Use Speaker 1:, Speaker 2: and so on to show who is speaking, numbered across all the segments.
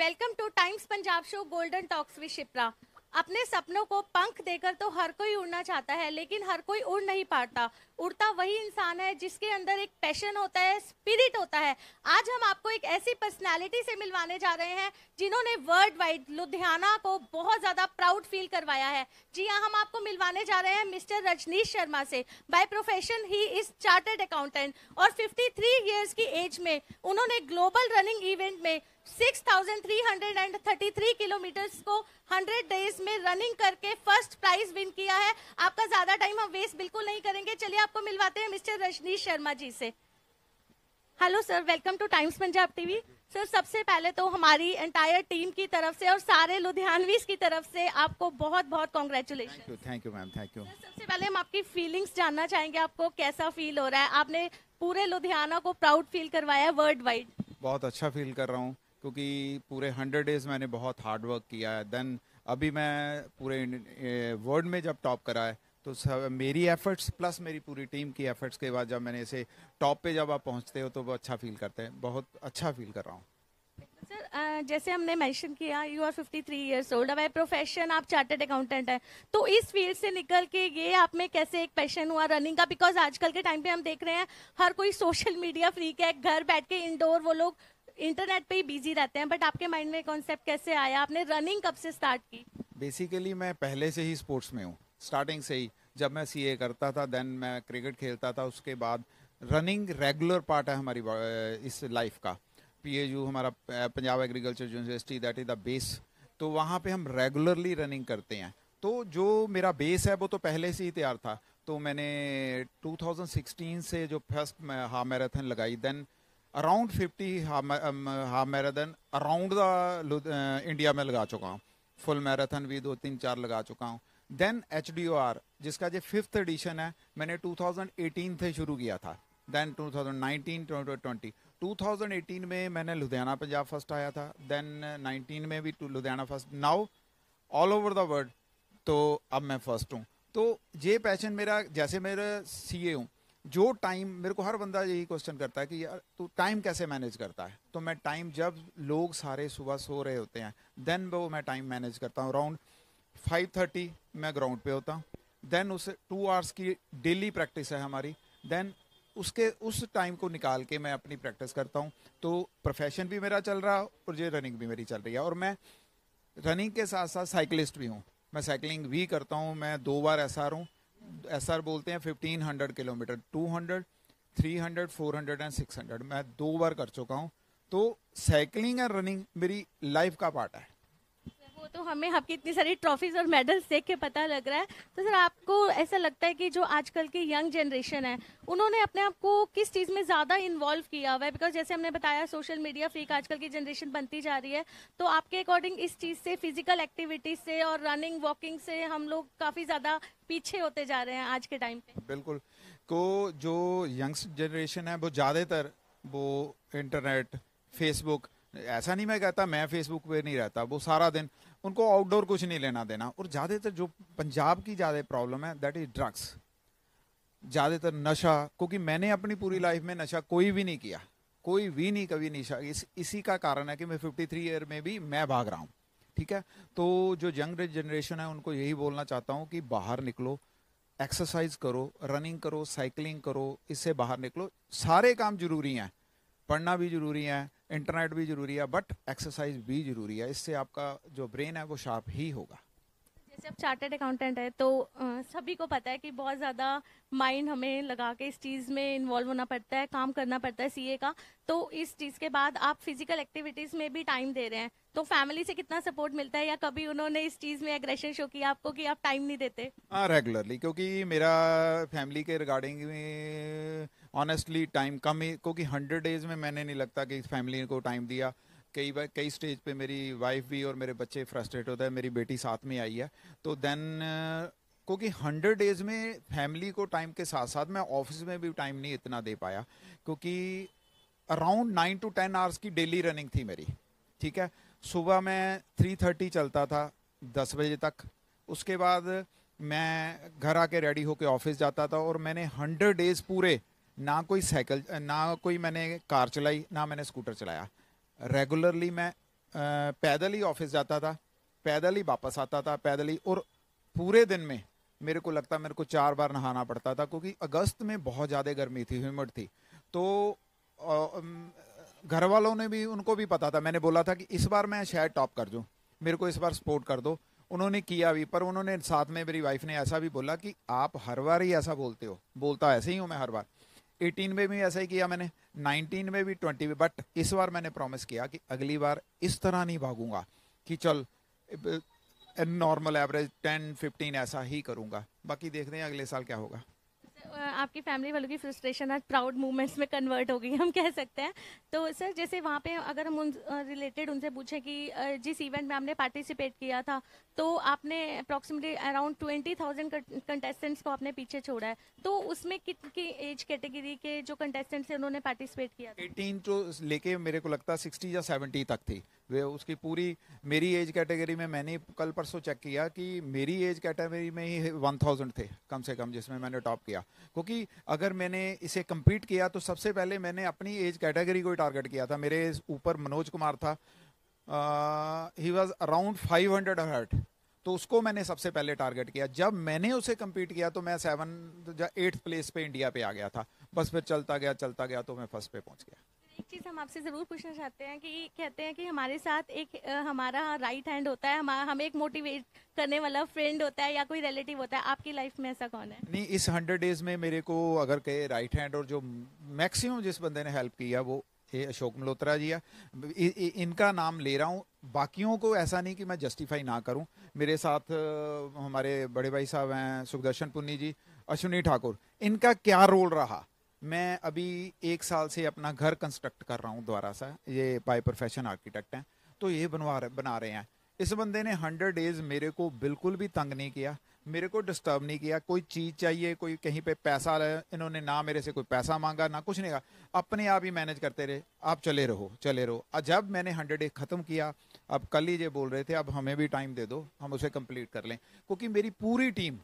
Speaker 1: Welcome to Times Punjab show golden talks with Shipra अपने सपनों को पंख देकर तो हर कोई उड़ना चाहता है लेकिन हर कोई उड़ नहीं पाता उड़ता वही इंसान है जिसके अंदर एक पैशन होता है स्पिरिट होता है आज हम आपको एक ऐसी पर्सनालिटी से मिलवाने जा रहे हैं जिन्होंने वर्ल्ड वाइड लुधियाना को बहुत ज़्यादा प्राउड फील करवाया है जी हाँ हम आपको मिलवाने जा रहे हैं मिस्टर रजनीश शर्मा से by profession he is chartered accountant और 53 थ्री ईयर्स की एज में उन्होंने ग्लोबल रनिंग इवेंट में 6,333 किलोमीटर को 100 डेज में रनिंग करके फर्स्ट प्राइज विन किया है आपका ज़्यादा टाइम हम वेस्ट बिल्कुल नहीं करेंगे चलिए आप आपको मिलवाते हैं मिस्टर रजनीश शर्मा जी से hello sir welcome to Times Punjab TV sir सबसे पहले तो हमारी एंटायर टीम की तरफ से और सारे लुधियानवीज की तरफ से आपको बहुत बहुत congratulation
Speaker 2: thank you ma'am thank you सबसे
Speaker 1: पहले हम आपकी फीलिंग्स जानना चाहेंगे आपको कैसा फील हो रहा है आपने पूरे लुधियाना को प्राउड फील करवाया वर्ल्ड वाइड
Speaker 2: बहुत अच्छा फील कर रहा हूँ क्योंकि पूरे हंड्रेड डेज मैंने बहुत हार्ड वर्क किया है देन अभी मैं पूरे वर्ल्ड में जब टॉप करा है तो सब मेरी एफर्ट्स प्लस मेरी पूरी टीम की एफर्ट्स के बाद जब मैंने इसे टॉप पे जब आप पहुंचते हो तो वो अच्छा फील करते हैं बहुत अच्छा फील कर रहा हूँ
Speaker 1: सर जैसे हमने मेंशन किया यू आर 53 ईयर्स ओल्ड अब प्रोफेशन आप चार्टर्ड अकाउंटेंट हैं तो इस फील्ड से निकल के ये आप में कैसे एक पैशन हुआ रनिंग का बिकॉज आजकल के टाइम पे हम देख रहे हैं हर कोई सोशल मीडिया फ्री है घर बैठ के इंडोर वो लोग इंटरनेट पे ही बिजी रहते हैं बट आपके माइंड में कॉन्सेप्ट कैसे आया आपने रनिंग कब से स्टार्ट की
Speaker 2: बेसिकली मैं पहले से ही स्पोर्ट्स में हूँ स्टार्टिंग से ही जब मैं सीए करता था देन मैं क्रिकेट खेलता था उसके बाद रनिंग रेगुलर पार्ट है हमारी इस लाइफ का पीएयू हमारा Punjab agriculture university that is the base तो वहाँ पे हम रेगुलरली रनिंग करते हैं तो जो मेरा बेस है वो तो पहले से ही तैयार था तो मैंने 2016 से जो फर्स्ट हाफ मैराथन लगाई then around 50 half marathon around the India में लगा चुका हूँ फुल मैराथन भी दो तीन चार लगा चुका हूँ देन एच जिसका जो फिफ्थ एडिशन है मैंने 2018 से शुरू किया था देन 2019 2020 2018 में मैंने लुधियाना पंजाब फर्स्ट आया था देन 19 में भी Ludhiana first now all over the world तो अब मैं फर्स्ट हूँ तो ये पैशन मेरा जैसे मेरा सी ए हूँ जो टाइम मेरे को हर बंदा यही क्वेश्चन करता है कि यार तू टाइम कैसे मैनेज करता है तो मैं टाइम जब लोग सारे सुबह सो रहे होते हैं देन वो मैं टाइम मैनेज करता हूँ अराउंड फाइव थर्टी मैं ग्राउंड पे होता हूँ देन उसे टू आवर्स की डेली प्रैक्टिस है हमारी देन उसके उस टाइम को निकाल के मैं अपनी प्रैक्टिस करता हूँ तो प्रोफेशन भी मेरा चल रहा और ये रनिंग भी मेरी चल रही है और मैं रनिंग के साथ साथ साइकिलिस्ट भी हूँ मैं साइकिलिंग भी करता हूँ मैं दो बार एस आर हूँ एस आर बोलते हैं fifteen hundred kilometre two hundred three hundred four hundred and six hundred मैं दो बार कर चुका हूँ तो साइकिलिंग एंड रनिंग मेरी लाइफ का पार्ट है
Speaker 1: तो हमें आपकी इतनी सारी ट्रॉफीज और मेडल्स देख के पता लग रहा है तो सर आपको ऐसा लगता है कि जो आजकल की यंग जनरेशन है उन्होंने अपने आप को किस चीज़ में ज़्यादा इन्वॉल्व किया हुआ है बिकॉज जैसे हमने बताया सोशल मीडिया फ्रीक आजकल की जनरेशन बनती जा रही है तो आपके अकॉर्डिंग इस चीज़ से फिजिकल एक्टिविटीज से और रनिंग वॉकिंग से हम लोग काफ़ी ज़्यादा पीछे होते जा रहे हैं आज के टाइम पे
Speaker 2: बिल्कुल को जो यंग जनरेशन है वो ज़्यादातर वो इंटरनेट फेसबुक ऐसा नहीं मैं कहता मैं फेसबुक पे नहीं रहता वो सारा दिन उनको आउटडोर कुछ नहीं लेना देना और ज़्यादातर जो पंजाब की ज़्यादा प्रॉब्लम है दैट इज़ ड्रग्स ज़्यादातर नशा क्योंकि मैंने अपनी पूरी लाइफ हम्म। में नशा कोई भी नहीं किया कोई भी नहीं कभी नशा इस इसी का कारण है कि मैं थ्री ईयर में भी मैं भाग रहा हूँ ठीक है तो जो यंग जनरेशन है उनको यही बोलना चाहता हूँ कि बाहर निकलो एक्सरसाइज करो रनिंग करो साइकिलिंग करो इससे बाहर निकलो सारे काम जरूरी हैं पढ़ना भी जरूरी है इंटरनेट भी ज़रूरी है बट एक्सरसाइज भी ज़रूरी है इससे आपका जो ब्रेन है वो शार्प ही होगा
Speaker 1: जैसे आप चार्टर्ड अकाउंटेंट है तो आ, सभी को पता है कि बहुत ज़्यादा माइंड हमें लगा के इस चीज़ में इन्वॉल्व होना पड़ता है काम करना पड़ता है सीए का तो इस चीज़ के बाद आप फिजिकल एक्टिविटीज़ में भी टाइम दे रहे हैं तो फैमिली से कितना सपोर्ट मिलता है या कभी उन्होंने इस चीज़ में एग्रेशन शो किया आपको कि आप टाइम नहीं देते
Speaker 2: हाँ रेगुलरली क्योंकि मेरा फैमिली के रिगार्डिंग में ऑनेस्टली टाइम कम ही क्योंकि हंड्रेड डेज में मैंने नहीं लगता कि फैमिली को टाइम दिया कई बार कई स्टेज पे मेरी वाइफ भी और मेरे बच्चे फ्रस्ट्रेट होता है मेरी बेटी साथ में आई है तो देन क्योंकि हंड्रेड डेज में फैमिली को टाइम के साथ साथ मैं ऑफिस में भी टाइम नहीं इतना दे पाया क्योंकि around nine to ten hours की डेली रनिंग थी मेरी ठीक है सुबह मैं थ्री थर्टी चलता था दस बजे तक उसके बाद मैं घर आके रेडी होके ऑफिस जाता था और मैंने हंड्रेड डेज पूरे ना कोई साइकिल ना कोई मैंने कार चलाई ना मैंने स्कूटर चलाया रेगुलरली मैं पैदल ही ऑफिस जाता था पैदल ही वापस आता था पैदल ही और पूरे दिन में मेरे को लगता मेरे को चार बार नहाना पड़ता था क्योंकि अगस्त में बहुत ज़्यादा गर्मी थी ह्यूमिड थी तो घर वालों ने भी उनको भी पता था मैंने बोला था कि इस बार मैं शायद टॉप कर जूँ मेरे को इस बार सपोर्ट कर दो उन्होंने किया भी पर उन्होंने साथ में मेरी वाइफ ने ऐसा भी बोला कि आप हर बार ही ऐसा बोलते हो बोलता ऐसे ही हूँ मैं हर बार 18 में भी ऐसा ही किया मैंने 19 में भी 20 में बट इस बार मैंने प्रॉमिस किया कि अगली बार इस तरह नहीं भागूंगा कि चल नॉर्मल एवरेज 10 15 ऐसा ही करूंगा बाकी देखते हैं अगले साल क्या होगा
Speaker 1: आपकी फैमिली वालों की फ्रस्ट्रेशन आज प्राउड मूवमेंट्स में कन्वर्ट हो गई हम कह सकते हैं तो सर जैसे वहाँ पे अगर हम उन रिलेटेड उनसे पूछे कि जिस इवेंट में आपने पार्टिसिपेट किया था तो आपने approximately around twenty thousand contestants को आपने पीछे छोड़ा है तो उसमें कितनी एज कैटेगरी के जो कंटेस्टेंट्स हैं उन्होंने पार्टिसिपेट किया
Speaker 2: एटीन टू तो लेके मेरे को लगता है सिक्सटी या सेवेंटी तक थी वे उसकी पूरी मेरी एज कैटेगरी में मैंने कल परसों चेक किया कि मेरी एज कैटेगरी में ही वन थाउजेंड थे कम से कम जिसमें मैंने टॉप किया क्योंकि अगर मैंने इसे कम्पीट किया तो सबसे पहले मैंने अपनी एज कैटेगरी को ही टारगेट किया था मेरे ऊपर मनोज कुमार था he was around five hundred heart तो उसको मैंने सबसे पहले टारगेट किया जब मैंने उसे कम्पीट किया तो मैं सेवन या एट्थ प्लेस पे इंडिया पे आ गया था बस फिर चलता गया चलता गया तो मैं फर्स्ट पे पहुंच गया
Speaker 1: चीज़ हम आपसे ज़रूर पूछना चाहते हैं कि कहते हैं कि हमारे साथ एक हमारा राइट हैंड होता है हमारा हमें एक मोटिवेट करने वाला फ्रेंड होता है या कोई रिलेटिव होता है आपकी लाइफ में ऐसा कौन है
Speaker 2: नहीं इस हंड्रेड डेज में मेरे को अगर कहे राइट हैंड और जो मैक्सिमम जिस बंदे ने हेल्प किया वो ये अशोक मल्होत्रा जी है इनका नाम ले रहा हूँ बाकियों को ऐसा नहीं कि मैं जस्टिफाई ना करूँ मेरे साथ हमारे बड़े भाई साहब हैं सुखदर्शन पुन्नी जी अश्विनी ठाकुर इनका क्या रोल रहा मैं अभी एक साल से अपना घर कंस्ट्रक्ट कर रहा हूँ दोबारा सा ये बाई प्रोफेशन आर्किटेक्ट हैं तो ये बनवा रहे बना रहे हैं इस बंदे ने हंड्रेड डेज मेरे को बिल्कुल भी तंग नहीं किया मेरे को डिस्टर्ब नहीं किया कोई चीज़ चाहिए कोई कहीं पे पैसा इन्होंने ना मेरे से कोई पैसा मांगा ना कुछ नहीं कहा अपने आप ही मैनेज करते रहे आप चले रहो चले रहो जब मैंने हंड्रेड डेज ख़त्म किया अब कल ही ये बोल रहे थे अब हमें भी टाइम दे दो हम उसे कंप्लीट कर लें क्योंकि मेरी पूरी टीम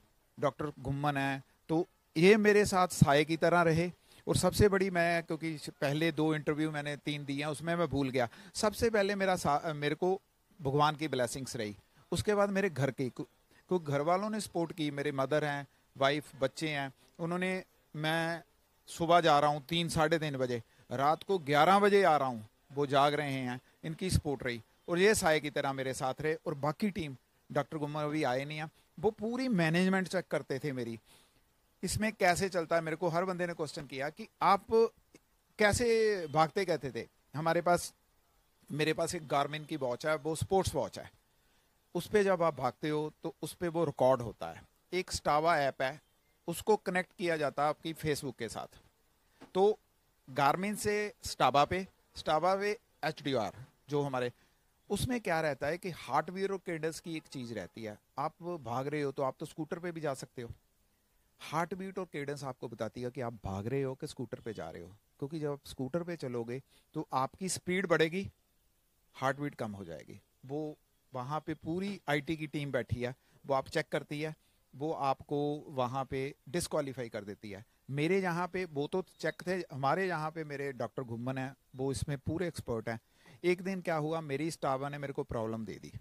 Speaker 2: डॉक्टर घुम्मन है तो ये मेरे साथ साय की तरह रहे और सबसे बड़ी मैं क्योंकि पहले दो इंटरव्यू मैंने तीन दिए हैं उसमें मैं भूल गया सबसे पहले मेरा मेरे को भगवान की ब्लैसिंग्स रही उसके बाद मेरे घर की क्योंकि घर वालों ने सपोर्ट की मेरे मदर हैं वाइफ बच्चे हैं उन्होंने मैं सुबह जा रहा हूँ तीन साढ़े तीन बजे रात को ग्यारह बजे आ रहा हूँ वो जाग रहे हैं इनकी सपोर्ट रही और ये साय की तरह मेरे साथ रहे और बाकी टीम डॉक्टर गुमर भी आए नहीं हैं वो पूरी मैनेजमेंट चेक करते थे मेरी इसमें कैसे चलता है मेरे को हर बंदे ने क्वेश्चन किया कि आप कैसे भागते कहते थे हमारे पास मेरे पास एक गार्मिन की वॉच है वो स्पोर्ट्स वॉच है उस पर जब आप भागते हो तो उस पर वो रिकॉर्ड होता है एक स्टावा ऐप है उसको कनेक्ट किया जाता है आपकी फेसबुक के साथ तो गार्मिन से स्टावा पे स्टावा पे एच जो हमारे उसमें क्या रहता है कि हार्टवेयर और केडस की एक चीज़ रहती है आप भाग रहे हो तो आप तो स्कूटर पे भी जा सकते हो हार्ट बीट और केडेंस आपको बताती है कि आप भाग रहे हो कि स्कूटर पे जा रहे हो क्योंकि जब आप स्कूटर पे चलोगे तो आपकी स्पीड बढ़ेगी हार्ट बीट कम हो जाएगी वो वहाँ पे पूरी आईटी की टीम बैठी है वो आप चेक करती है वो आपको वहाँ पे डिसक्वालीफाई कर देती है मेरे यहाँ पे वो तो चेक थे हमारे यहाँ पे मेरे डॉक्टर घुमन है वो इसमें पूरे एक्सपर्ट हैं एक दिन क्या हुआ मेरी स्टाफा ने मेरे को प्रॉब्लम दे दी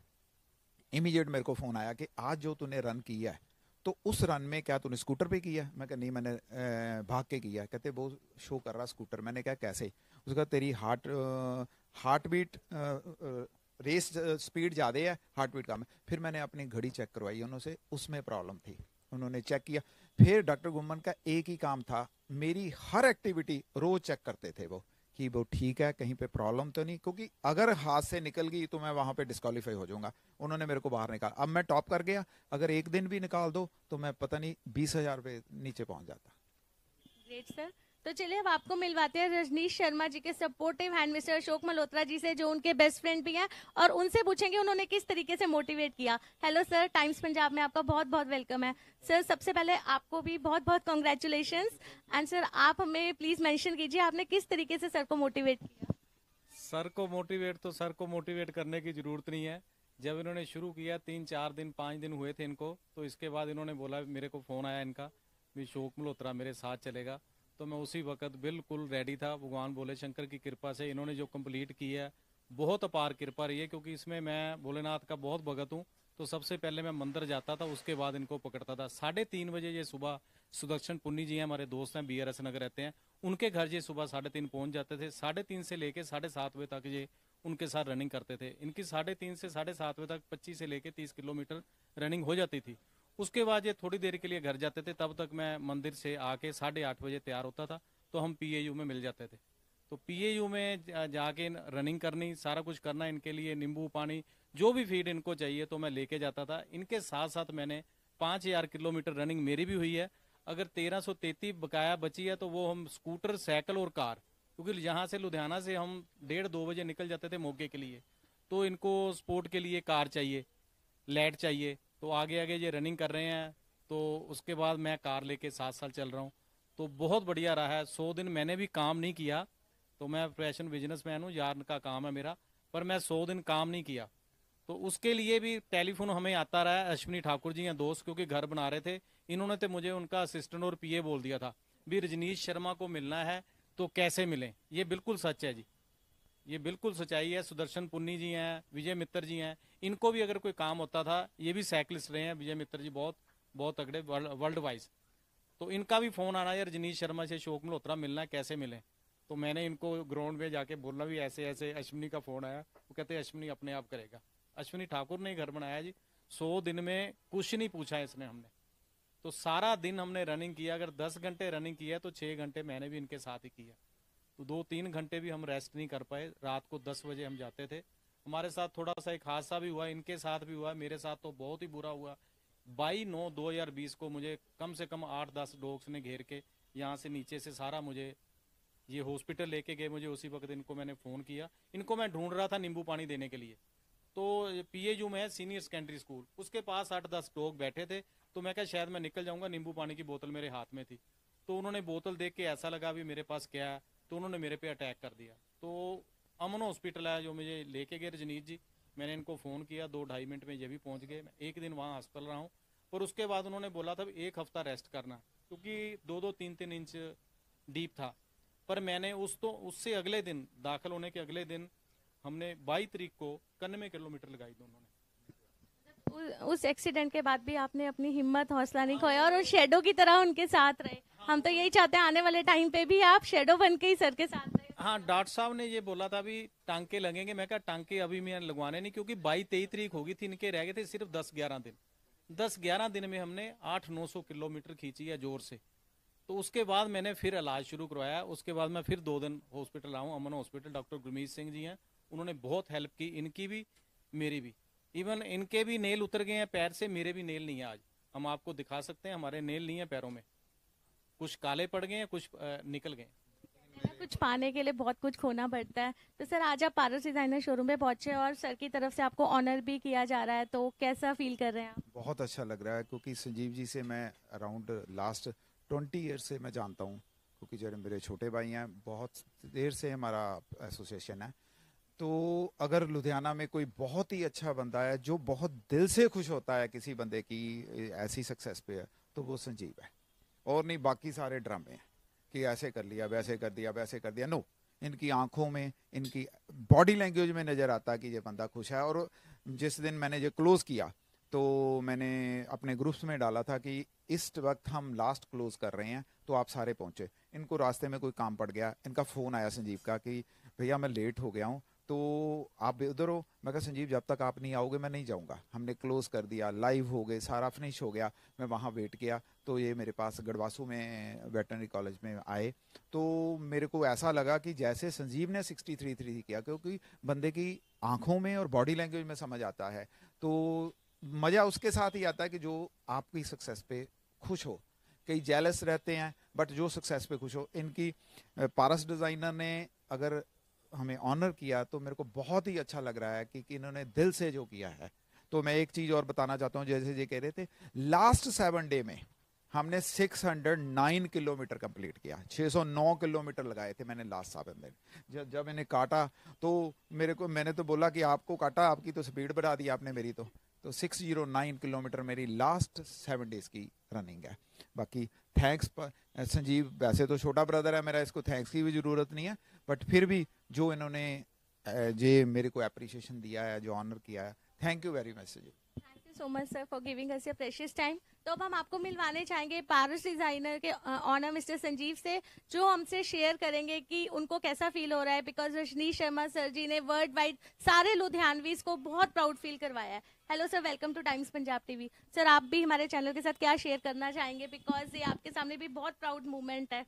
Speaker 2: इमीजिएट मेरे को फ़ोन आया कि आज जो तूने रन किया है तो उस रन में क्या तूने स्कूटर पे किया मैं कहा नहीं मैंने भाग के किया कहते वो शो कर रहा स्कूटर मैंने कहा कैसे उसका तेरी heart heart beat race speed ज़्यादा है हार्ट बीट कम है फिर मैंने अपनी घड़ी चेक करवाई उन्होंने उसमें प्रॉब्लम थी उन्होंने चेक किया फिर डॉक्टर गुमन का एक ही काम था मेरी हर एक्टिविटी रोज चेक करते थे वो कि वो ठीक है कहीं पे प्रॉब्लम तो नहीं क्योंकि अगर हाथ से निकल गई तो मैं वहां पे डिस्कालीफाई हो जाऊंगा उन्होंने मेरे को बाहर निकाला अब मैं टॉप कर गया अगर एक दिन भी निकाल दो तो मैं पता नहीं बीस हजार नीचे पहुंच जाता
Speaker 1: ग्रेट सर तो चलिए अब आपको मिलवाते हैं रजनीश शर्मा जी के supportive hand mister Ashok Malhotra ji से जो उनके बेस्ट फ्रेंड भी हैं और उनसे पूछेंगे उन्होंने किस तरीके से मोटिवेट किया हेलो सर टाइम्स पंजाब में आपका बहुत बहुत वेलकम है सर सबसे पहले आपको भी बहुत बहुत कॉन्ग्रेचुलेशन एंड सर आप हमें प्लीज मैंशन कीजिए आपने किस तरीके से सर को मोटिवेट किया
Speaker 3: सर को मोटिवेट तो सर को मोटिवेट करने की जरूरत नहीं है जब इन्होंने शुरू किया तीन चार दिन पाँच दिन हुए थे इनको तो इसके बाद इन्होंने बोला मेरे को फ़ोन आया इनका भी शोक मल्होत्रा मेरे साथ चलेगा तो मैं उसी वक्त बिल्कुल रेडी था भगवान भोले शंकर की कृपा से इन्होंने जो कंप्लीट की है बहुत अपार कृपा रही है क्योंकि इसमें मैं भोलेनाथ का बहुत भगत हूँ तो सबसे पहले मैं मंदिर जाता था उसके बाद इनको पकड़ता था साढ़े तीन बजे ये सुबह सुदर्शन पुन्नी जी हैं हमारे दोस्त हैं बी आर एस नगर रहते हैं उनके घर ये सुबह साढ़े तीन पहुँच जाते थे साढ़े तीन से लेके साढ़े सात बजे तक ये उनके साथ रनिंग करते थे इनकी साढ़े तीन से साढ़े सात बजे तक पच्चीस से लेके तीस किलोमीटर रनिंग हो जाती थी उसके बाद ये थोड़ी देर के लिए घर जाते थे तब तक मैं मंदिर से आके साढ़े आठ बजे तैयार होता था तो हम पी में मिल जाते थे तो पी में जाके रनिंग करनी सारा कुछ करना इनके लिए नींबू पानी जो भी फीड इनको चाहिए तो मैं लेके जाता था इनके साथ साथ मैंने पाँच हजार किलोमीटर रनिंग मेरी भी हुई है अगर तेरह सौ बकाया बची है तो वो हम स्कूटर साइकिल और कार क्योंकि यहाँ से लुधियाना से हम डेढ़ दो बजे निकल जाते थे मौके के लिए तो इनको स्पोर्ट के लिए कार चाहिए लैट चाहिए तो आगे आगे ये रनिंग कर रहे हैं तो उसके बाद मैं कार लेके सात साल चल रहा हूँ तो बहुत बढ़िया रहा है सौ दिन मैंने भी काम नहीं किया तो मैं फैशन बिजनेस मैन हूँ यार्न का काम है मेरा पर मैं सौ दिन काम नहीं किया तो उसके लिए भी टेलीफोन हमें आता रहा है अश्विनी ठाकुर जी हैं दोस्त क्योंकि घर बना रहे थे इन्होंने तो मुझे उनका असिस्टेंट और पीए बोल दिया था भी रजनीश शर्मा को मिलना है तो कैसे मिलें ये बिल्कुल सच है जी ये बिल्कुल सच्चाई है सुदर्शन पुन्नी जी हैं विजय मित्र जी हैं इनको भी अगर कोई काम होता था ये भी साइकिलिस्ट रहे हैं विजय मित्र जी बहुत बहुत तगड़े वर्ल्ड वाइज तो इनका भी फोन आना यार जनीश शर्मा से शोक मल्होत्रा मिलना कैसे मिले तो मैंने इनको ग्राउंड में जाके बोलना भी ऐसे ऐसे अश्विनी का फोन आया वो कहते अश्विनी अपने आप करेगा अश्विनी ठाकुर ने घर बनाया जी सौ दिन में कुछ नहीं पूछा इसने हमने तो सारा दिन हमने रनिंग किया अगर दस घंटे रनिंग किया तो छः घंटे मैंने भी इनके साथ ही किया तो दो तीन घंटे भी हम रेस्ट नहीं कर पाए रात को दस बजे हम जाते थे हमारे साथ थोड़ा सा एक हादसा भी हुआ इनके साथ भी हुआ मेरे साथ तो बहुत ही बुरा हुआ बाई नौ दो हजार बीस को मुझे कम से कम आठ दस डॉग्स ने घेर के यहाँ से नीचे से सारा मुझे ये हॉस्पिटल लेके गए मुझे उसी वक्त इनको मैंने फ़ोन किया इनको मैं ढूंढ रहा था नींबू पानी देने के लिए तो पीएयू में है सीनियर सेकेंडरी स्कूल उसके पास आठ दस डॉग बैठे थे तो मैं क्या शायद मैं निकल जाऊंगा नींबू पानी की बोतल मेरे हाथ में थी तो उन्होंने बोतल देख के ऐसा लगा भी मेरे पास क्या है तो उन्होंने मेरे पे अटैक कर दिया तो अमन हॉस्पिटल है जो मुझे लेके गए रजनीत जी मैंने इनको फ़ोन किया दो ढाई मिनट में ये भी पहुंच गए मैं एक दिन वहाँ हॉस्पिटल रहा हूँ पर उसके बाद उन्होंने बोला था एक हफ्ता रेस्ट करना क्योंकि दो दो तीन तीन इंच डीप था पर मैंने उस तो उससे अगले दिन दाखिल होने के अगले दिन हमने बाई तरीक को इक्यानवे किलोमीटर लगाई दोनों
Speaker 1: उस एक्सीडेंट के बाद भी आपने अपनी हिम्मत हौसला नहीं खोया और शेडो की तरह उनके साथ रहे हम तो यही चाहते हैं आने वाले टाइम पे भी आप शेडो बन के ही सर के साथ रहे
Speaker 3: हाँ डॉक्टर साहब ने ये बोला था अभी टांके लगेंगे मैं कहा टांके अभी मैं लगवाने नहीं क्योंकि बाईस तेईस तरीक होगी थी इनके रह गए थे सिर्फ दस ग्यारह दिन दस ग्यारह दिन में हमने आठ नौ सौ किलोमीटर खींची है जोर से तो उसके बाद मैंने फिर इलाज शुरू करवाया उसके बाद मैं फिर दो दिन हॉस्पिटल आऊँ अमन हॉस्पिटल डॉक्टर गुरमीत सिंह जी हैं उन्होंने बहुत हेल्प की इनकी भी मेरी भी इवन इनके भी नेल उतर गए हैं पैर से मेरे भी नेल नहीं है आज हम आपको दिखा सकते हैं हमारे नेल नहीं है पैरों में कुछ काले पड़ गए हैं कुछ निकल गए
Speaker 1: कुछ पाने के लिए बहुत कुछ खोना पड़ता है तो सर आज आप पारस डिजाइनर शोरूम में पहुंचे और सर की तरफ से आपको ऑनर भी किया जा रहा है तो कैसा फील कर रहे हैं आप
Speaker 2: बहुत अच्छा लग रहा है क्योंकि संजीव जी से मैं अराउंड लास्ट ट्वेंटी ईयर से मैं जानता हूँ क्योंकि जो मेरे छोटे भाई हैं बहुत देर से हमारा एसोसिएशन है तो अगर लुधियाना में कोई बहुत ही अच्छा बंदा है जो बहुत दिल से खुश होता है किसी बंदे की ऐसी सक्सेस पे है तो वो संजीव है और नहीं बाकी सारे ड्रामे हैं कि ऐसे कर लिया वैसे कर दिया वैसे कर दिया नो इनकी आंखों में इनकी बॉडी लैंग्वेज में नज़र आता कि ये बंदा खुश है और जिस दिन मैंने ये क्लोज़ किया तो मैंने अपने ग्रुप्स में डाला था कि इस वक्त हम लास्ट क्लोज़ कर रहे हैं तो आप सारे पहुँचे इनको रास्ते में कोई काम पड़ गया इनका फ़ोन आया संजीव का कि भैया मैं लेट हो गया हूँ तो आप उधर हो मैं कहा संजीव जब तक आप नहीं आओगे मैं नहीं जाऊंगा हमने क्लोज कर दिया लाइव हो गए सारा फिनिश हो गया मैं वहाँ वेट किया तो ये मेरे पास गढ़वासू में वेटनरी कॉलेज में आए तो मेरे को ऐसा लगा कि जैसे संजीव ने सिक्सटी थ्री थ्री किया क्योंकि बंदे की आंखों में और बॉडी लैंग्वेज में समझ आता है तो मज़ा उसके साथ ही आता है कि जो आपकी सक्सेस पे खुश हो कई जेलस रहते हैं बट जो सक्सेस पे खुश हो इनकी पारस डिज़ाइनर ने अगर हमें ऑनर किया तो मेरे को बहुत ही अच्छा लग रहा है कि, कि इन्होंने दिल से जो किया है तो मैं एक चीज और बताना चाहता हूँ जैसे ये कह रहे थे लास्ट सेवन डे में हमने 609 किलोमीटर कंप्लीट किया 609 किलोमीटर लगाए थे मैंने लास्ट सेवन डे जब जब मैंने काटा तो मेरे को मैंने तो बोला कि आपको काटा आपकी तो स्पीड बढ़ा दी आपने मेरी तो तो 609 किलोमीटर मेरी लास्ट सेवन डेज की रनिंग है बाकी थैंक्स संजीव वैसे तो छोटा ब्रदर है मेरा इसको थैंक्स की भी ज़रूरत नहीं है बट फिर भी जो इन्होंने जे मेरे को अप्रिशिएशन दिया है जो ऑनर किया है thank you very much ji
Speaker 1: thank you so much sir for giving us your precious time तो अब हम आपको मिलवाने चाहेंगे पारस डिजाइनर के ऑनर मिस्टर संजीव से जो हमसे शेयर करेंगे कि उनको कैसा फील हो रहा है बिकॉज रजनी शर्मा सर जी ने वर्ल्ड वाइड सारे लुधियानवीज को बहुत प्राउड फील करवाया है hello sir welcome to Times Punjab TV sir आप भी हमारे चैनल के साथ क्या शेयर करना चाहेंगे बिकॉज ये आपके सामने भी बहुत प्राउड मूवमेंट है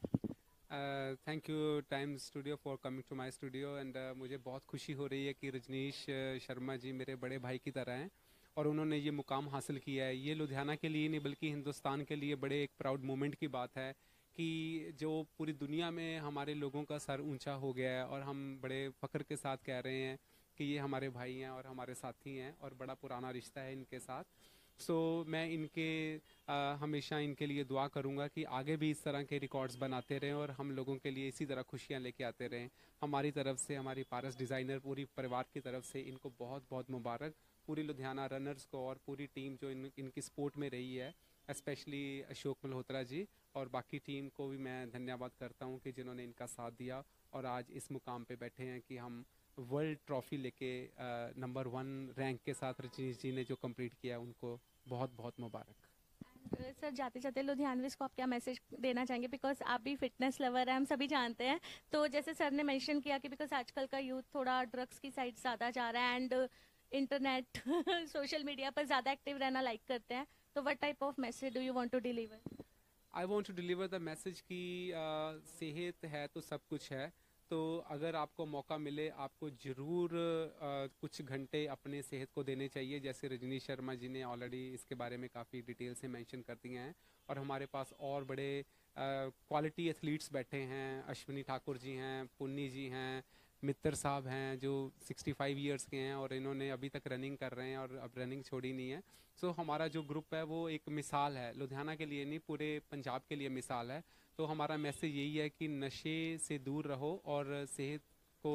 Speaker 4: thank you time studio for coming to my studio and मुझे बहुत खुशी हो रही है कि रजनीश uh, शर्मा जी मेरे बड़े भाई की तरह हैं और उन्होंने ये मुकाम हासिल किया है ये लुधियाना के लिए नहीं बल्कि हिंदुस्तान के लिए बड़े एक प्राउड मोमेंट की बात है कि जो पूरी दुनिया में हमारे लोगों का सर ऊंचा हो गया है और हम बड़े फ़ख्र के साथ कह रहे हैं कि ये हमारे भाई हैं और हमारे साथी हैं और बड़ा पुराना रिश्ता है इनके साथ सो so, मैं इनके आ, हमेशा इनके लिए दुआ करूंगा कि आगे भी इस तरह के रिकॉर्ड्स बनाते रहें और हम लोगों के लिए इसी तरह खुशियां लेके आते रहें हमारी तरफ से हमारी पारस डिज़ाइनर पूरी परिवार की तरफ से इनको बहुत बहुत मुबारक पूरी लुधियाना रनर्स को और पूरी टीम जो इन इनकी सपोर्ट में रही है स्पेशली अशोक मल्होत्रा जी और बाकी टीम को भी मैं धन्यवाद करता हूँ कि जिन्होंने इनका साथ दिया और आज इस मुकाम पर बैठे हैं कि हम वर्ल्ड ट्रॉफी लेके नंबर वन रैंक के साथ रजनीश जी ने जो कंप्लीट किया उनको बहुत बहुत मुबारक
Speaker 1: सर जाते जाते लुधियानवी को आप क्या मैसेज देना चाहेंगे बिकॉज आप भी फिटनेस लवर हैं हम सभी जानते हैं तो जैसे सर ने मेंशन किया कि बिकॉज आजकल का यूथ थोड़ा ड्रग्स की साइड ज़्यादा जा रहा है एंड इंटरनेट सोशल मीडिया पर ज़्यादा एक्टिव रहना लाइक करते हैं तो what type of message do you want to deliver
Speaker 4: I want to deliver the message की सेहत है तो सब कुछ है तो अगर आपको मौका मिले आपको ज़रूर कुछ घंटे अपने सेहत को देने चाहिए जैसे रजनी शर्मा जी ने ऑलरेडी इसके बारे में काफ़ी डिटेल से मेंशन कर दिए हैं और हमारे पास और बड़े क्वालिटी एथलीट्स बैठे हैं अश्विनी ठाकुर जी हैं पुन्नी जी हैं मित्र साहब हैं जो 65 ईयर्स के हैं और इन्होंने अभी तक रनिंग कर रहे हैं और अब रनिंग छोड़ी नहीं है सो so, हमारा जो ग्रुप है वो एक मिसाल है लुधियाना के लिए नहीं पूरे पंजाब के लिए मिसाल है तो हमारा मैसेज यही है कि नशे से दूर रहो और सेहत को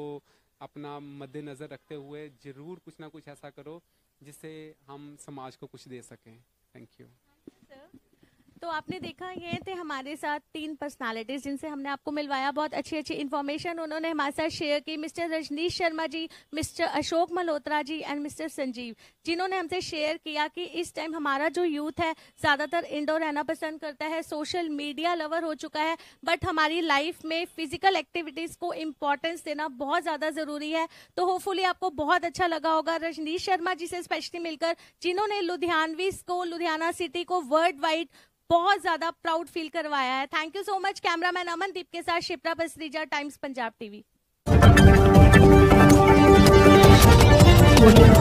Speaker 4: अपना मद्देनज़र रखते हुए ज़रूर कुछ ना कुछ ऐसा करो जिससे हम समाज को कुछ दे सकें थैंक यू
Speaker 1: तो आपने देखा ये थे हमारे साथ तीन पर्सनालिटीज जिनसे हमने आपको मिलवाया बहुत अच्छी अच्छी इन्फॉर्मेशन उन्होंने हमारे साथ शेयर की mister Rajneesh Sharma ji mister Ashok Malhotra ji and mister Sanjeev जिन्होंने हमसे शेयर किया कि इस टाइम हमारा जो यूथ है ज़्यादातर इंडोर रहना पसंद करता है सोशल मीडिया लवर हो चुका है बट हमारी लाइफ में फिजिकल एक्टिविटीज़ को इम्पोर्टेंस देना बहुत ज़्यादा ज़रूरी है तो होपफुली आपको बहुत अच्छा लगा होगा रजनीश शर्मा जी से स्पेशली मिलकर जिन्होंने लुधियानवी को लुधियाना सिटी को वर्ल्ड वाइड बहुत ज्यादा प्राउड फील करवाया है thank you so much cameraman Amandeep के साथ शिप्रा बसरीजा टाइम्स पंजाब टीवी